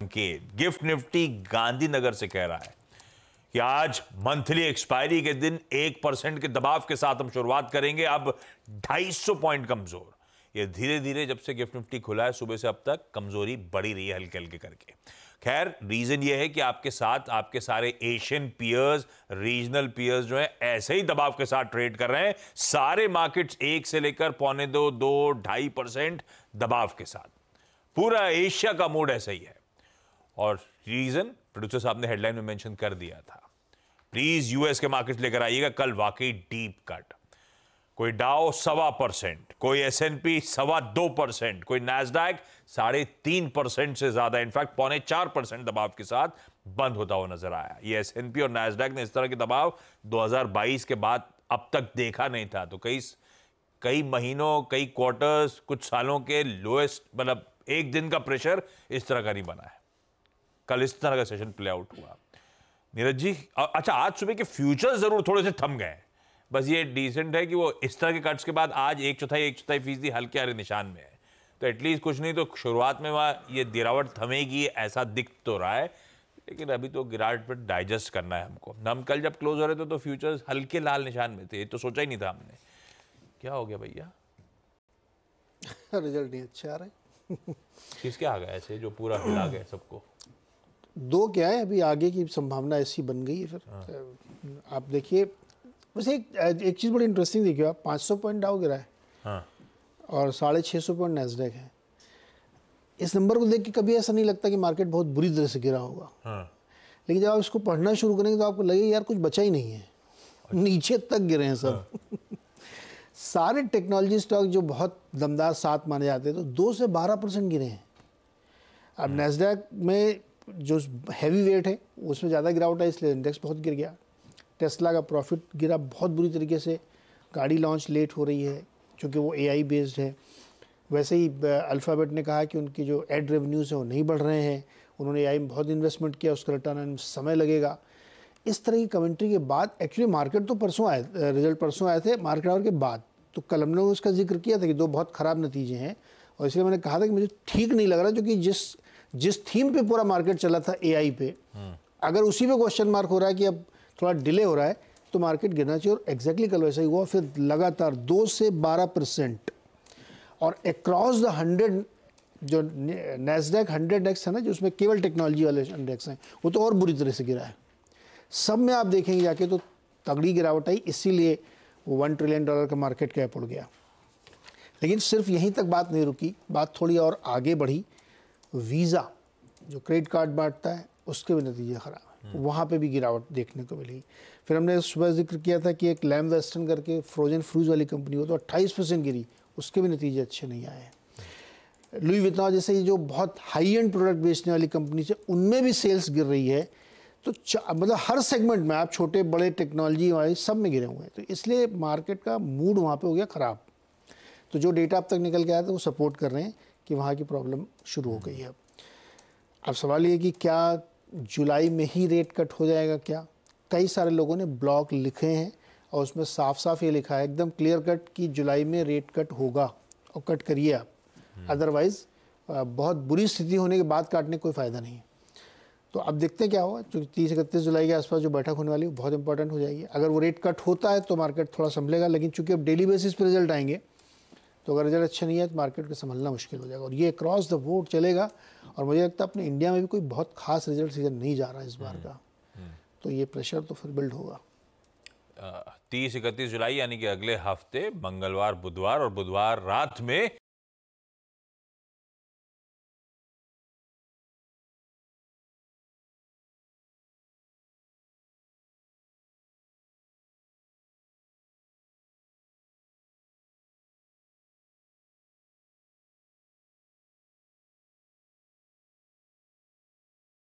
संकेत gift Nifty Gandhinagar से कह रहा है कि आज मंथली एक्सपायरी के दिन एक परसेंट के दबाव के साथ हम शुरुआत करेंगे अब 250 पॉइंट कमजोर ये धीरे धीरे जब से गिफ्ट निफ्टी खुला है सुबह से अब तक कमजोरी बढ़ी रही है हल्के हल्के करके खैर रीजन ये है कि आपके साथ आपके सारे एशियन पियर्स रीजनल पियर्स जो है ऐसे ही दबाव के साथ ट्रेड कर रहे हैं सारे मार्केट्स एक से लेकर पौने दो दो ढाई परसेंट दबाव के साथ पूरा एशिया का मूड ऐसा ही है और रीज़न प्रोड्यूसर साहब ने हेडलाइन में मेंशन कर दिया था प्लीज़ यूएस के मार्केट लेकर आइएगा कल वाकई डीप कट कोई डाओ सवा परसेंट कोई एस एन पी सवा दो परसेंट कोई नैसडैक साढ़े तीन परसेंट से ज़्यादा इनफैक्ट पौने चार परसेंट दबाव के साथ बंद होता हुआ नजर आया ये एस एन पी और नैसडैक ने इस तरह के दबाव 2022 के बाद अब तक देखा नहीं था तो कई कई महीनों कई क्वार्टर्स कुछ सालों के लोएस्ट मतलब एक दिन का प्रेशर इस तरह का नहीं बना है कल इस तरह का सेशन प्ले आउट हुआ नीरज जी अच्छा आज सुबह के फ्यूचर जरूर थोड़े से थम गए बस ये डिसेंट है कि वो इस तरह के कट्स के बाद आज एक चौथाई एक चौथाई फीसदी हल्के हरे निशान में है तो एटलीस्ट कुछ नहीं तो शुरुआत में वहाँ ये गिरावट थमेगी ऐसा दिख तो रहा है लेकिन अभी तो गिरावट पर डाइजेस्ट करना है हमको हम कल जब क्लोज हो रहे थे तो फ्यूचर्स हल्के लाल निशान में थे तो सोचा ही नहीं था हमने क्या हो गया भैया रिजल्ट नहीं अच्छे आ रहे किसके आ गए ऐसे जो पूरा हिला गए सबको दो क्या है अभी आगे की संभावना ऐसी बन गई है फिर हाँ। तो, आप देखिए बस एक एक चीज़ बड़ी इंटरेस्टिंग देखिए आप पाँच सौ पॉइंट डाउ गिरा है हाँ। और साढ़े छः सौ पॉइंट नेजडेक है इस नंबर को देख के कभी ऐसा नहीं लगता कि मार्केट बहुत बुरी तरह से गिरा होगा हाँ। लेकिन जब आप इसको पढ़ना शुरू करेंगे तो आपको लगेगा यार कुछ बचा ही नहीं है अच्छा। नीचे तक गिरे हैं सब हाँ। सारे टेक्नोलॉजी स्टॉक जो बहुत दमदार साथ माने जाते हैं तो दो से बारह परसेंट गिरे हैं अब नेस्डैक हाँ। में जो हैवी वेट है उसमें ज़्यादा गिरावट है इसलिए इंडेक्स बहुत गिर गया टेस्ला का प्रॉफिट गिरा बहुत बुरी तरीके से गाड़ी लॉन्च लेट हो रही है क्योंकि वो एआई बेस्ड है वैसे ही अल्फ़ाबेट ने कहा कि उनकी जो एड रेवेन्यूज़ हैं वो नहीं बढ़ रहे हैं उन्होंने एआई में बहुत इन्वेस्टमेंट किया उसका रिटर्न आने में समय लगेगा इस तरह की कमेंट्री के बाद एक्चुअली मार्केट तो परसों आए रिजल्ट परसों आए थे मार्केट आवर के बाद तो कल हमने उसका जिक्र किया था कि दो बहुत ख़राब नतीजे हैं और इसलिए मैंने कहा था कि मुझे ठीक नहीं लग रहा क्योंकि जिस जिस थीम पे पूरा मार्केट चला था एआई पे अगर उसी पे क्वेश्चन मार्क हो रहा है कि अब थोड़ा डिले हो रहा है तो मार्केट गिरना चाहिए और एग्जैक्टली कल वैसा ही हुआ फिर लगातार दो से बारह परसेंट और अक्रॉस द हंड्रेड जो नेसडेक हंड्रेड डेक्स है ना जो उसमें केवल टेक्नोलॉजी वाले इंडेक्स हैं वो तो और बुरी तरह से गिरा है सब में आप देखेंगे जाके तो तगड़ी गिरावट आई इसीलिए वो वन ट्रिलियन डॉलर का मार्केट कैप उड़ गया लेकिन सिर्फ यहीं तक बात नहीं रुकी बात थोड़ी और आगे बढ़ी वीज़ा जो क्रेडिट कार्ड बांटता है उसके भी नतीजे ख़राब हैं हम्म। वहाँ पे भी गिरावट देखने को मिली फिर हमने सुबह जिक्र किया था कि एक लैम वेस्टर्न करके फ्रोजन फ्रूज वाली कंपनी हो तो 28 परसेंट गिरी उसके भी नतीजे अच्छे नहीं आए हैं लुई वितना जैसे ये जो बहुत हाई एंड प्रोडक्ट बेचने वाली कंपनी है उनमें भी सेल्स गिर रही है तो मतलब हर सेगमेंट में आप छोटे बड़े टेक्नोलॉजी वाले सब में गिरे हुए हैं तो इसलिए मार्केट का मूड वहाँ पर हो गया ख़राब तो जो डेटा अब तक निकल के आया था वो सपोर्ट कर रहे हैं कि वहाँ की प्रॉब्लम शुरू हो हम्म। गई है अब सवाल ये कि क्या जुलाई में ही रेट कट हो जाएगा क्या कई सारे लोगों ने ब्लॉग लिखे हैं और उसमें साफ साफ ये लिखा है एकदम क्लियर कट कि जुलाई में रेट कट होगा और कट करिए आप हम्म। अदरवाइज़ बहुत बुरी स्थिति होने के बाद काटने कोई फ़ायदा नहीं तो अब देखते हैं क्या हुआ क्योंकि तीस इकतीस जुलाई के आसपास जो बैठक होने वाली है बहुत इंपॉर्टेंट हो जाएगी अगर वो रेट कट होता है तो मार्केट थोड़ा संभलेगा लेकिन चूंकि अब डेली बेसिस पर रिजल्ट आएंगे तो अगर रिजल्ट अच्छा नहीं है तो मार्केट को संभलना मुश्किल हो जाएगा और ये क्रॉस द बोर्ड चलेगा और मुझे लगता है अपने इंडिया में भी कोई बहुत खास रिजल्ट सीजन नहीं जा रहा इस बार हम्म, का हम्म। तो ये प्रेशर तो फिर बिल्ड होगा तीस इकतीस जुलाई यानी कि अगले हफ्ते मंगलवार बुधवार और बुधवार रात में